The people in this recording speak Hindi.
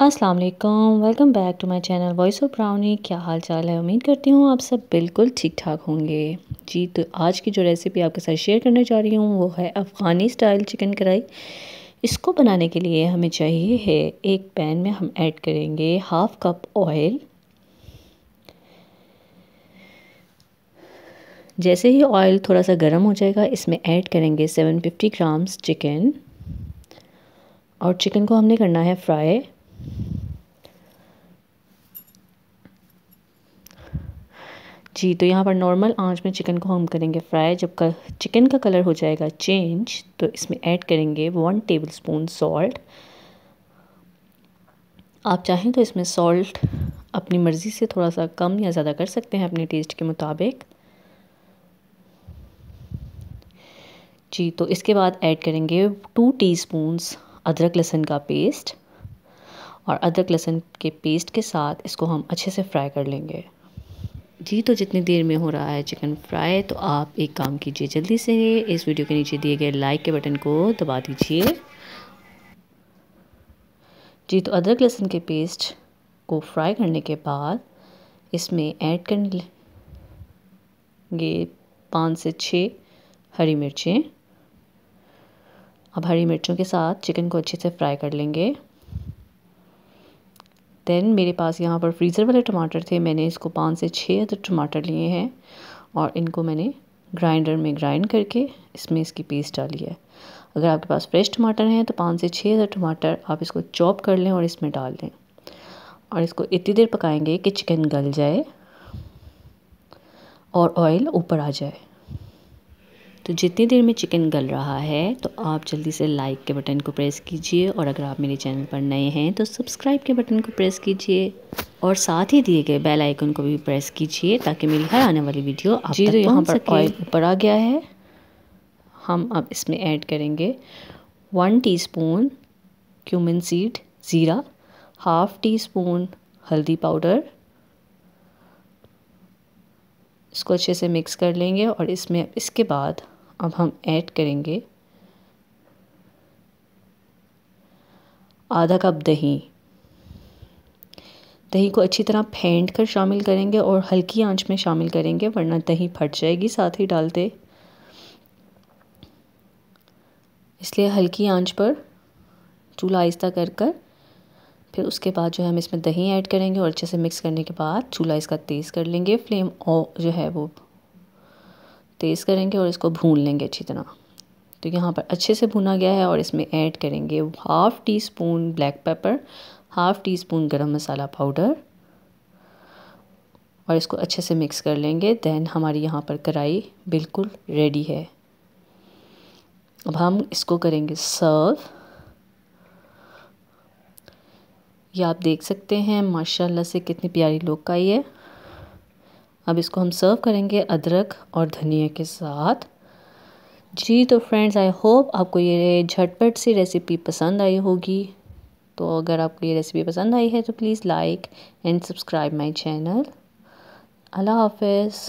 अस्सलाम वालेकुम welcome back to my channel voice of Brownie क्या हाल चाल है उम्मीद करती हूँ आप सब बिल्कुल ठीक ठाक होंगे जी तो आज की जो रेसिपी आपके साथ शेयर करने जा रही हूँ वो है अफ़गानी स्टाइल चिकन कढ़ाई इसको बनाने के लिए हमें चाहिए है एक पैन में हम ऐड करेंगे हाफ़ कप ऑयल जैसे ही ऑयल थोड़ा सा गर्म हो जाएगा इसमें ऐड करेंगे सेवन फिफ्टी ग्राम्स चिकन और चिकन को हमने करना है फ्राई जी तो यहाँ पर नॉर्मल आंच में चिकन को हम करेंगे फ्राई जब का चिकन का कलर हो जाएगा चेंज तो इसमें ऐड करेंगे वन टेबल स्पून सॉल्ट आप चाहें तो इसमें सॉल्ट अपनी मर्ज़ी से थोड़ा सा कम या ज़्यादा कर सकते हैं अपने टेस्ट के मुताबिक जी तो इसके बाद ऐड करेंगे टू टीस्पून्स अदरक लहसुन का पेस्ट और अदरक लहसुन के पेस्ट के साथ इसको हम अच्छे से फ्राई कर लेंगे जी तो जितनी देर में हो रहा है चिकन फ्राई तो आप एक काम कीजिए जल्दी से इस वीडियो के नीचे दिए गए लाइक के बटन को दबा दीजिए जी तो अदरक लहसुन के पेस्ट को फ्राई करने के बाद इसमें ऐड करेंगे पाँच से छः हरी मिर्चें अब हरी मिर्चों के साथ चिकन को अच्छे से फ्राई कर लेंगे दैन मेरे पास यहाँ पर फ्रीज़र वाले टमाटर थे मैंने इसको पाँच से छः अदर टमाटर लिए हैं और इनको मैंने ग्राइंडर में ग्राइंड करके इसमें इसकी पेस्ट डाली है अगर आपके पास फ्रेश टमाटर हैं तो पाँच से छः अदर टमाटर आप इसको चॉप कर लें और इसमें डाल दें और इसको इतनी देर पकाएंगे कि चिकन गल जाए और ऑयल ऊपर आ जाए तो जितनी देर में चिकन गल रहा है तो आप जल्दी से लाइक के बटन को प्रेस कीजिए और अगर आप मेरे चैनल पर नए हैं तो सब्सक्राइब के बटन को प्रेस कीजिए और साथ ही दिए गए बेल आइकन को भी प्रेस कीजिए ताकि मेरी हर आने वाली वीडियो आप जी तो तक तो यहाँ पर ऑयल ऊपर आ गया है हम अब इसमें ऐड करेंगे one teaspoon cumin seed ज़ीरा हाफ़ टी स्पून हल्दी पाउडर इसको अच्छे से मिक्स कर लेंगे और इसमें इसके बाद अब हम ऐड करेंगे आधा कप दही दही को अच्छी तरह फेंट कर शामिल करेंगे और हल्की आंच में शामिल करेंगे वरना दही फट जाएगी साथ ही डालते इसलिए हल्की आंच पर चूल्हा आहिस्ता कर कर फिर उसके बाद जो है हम इसमें दही ऐड करेंगे और अच्छे से मिक्स करने के बाद चूल्हा इसका तेज़ कर लेंगे फ्लेम और जो है वो तेज़ करेंगे और इसको भून लेंगे अच्छी तरह तो यहाँ पर अच्छे से भुना गया है और इसमें ऐड करेंगे half teaspoon black pepper half teaspoon garam masala powder और इसको अच्छे से मिक्स कर लेंगे दैन हमारी यहाँ पर कढ़ाई बिल्कुल रेडी है अब हम इसको करेंगे सर्व ये आप देख सकते हैं माशाल्लाह से कितनी प्यारी लुक आई है अब इसको हम सर्व करेंगे अदरक और धनिया के साथ जी तो फ्रेंड्स आई होप आपको ये झटपट सी रेसिपी पसंद आई होगी तो अगर आपको ये रेसिपी पसंद आई है तो please like and subscribe my channel अल्लाह हाफिज़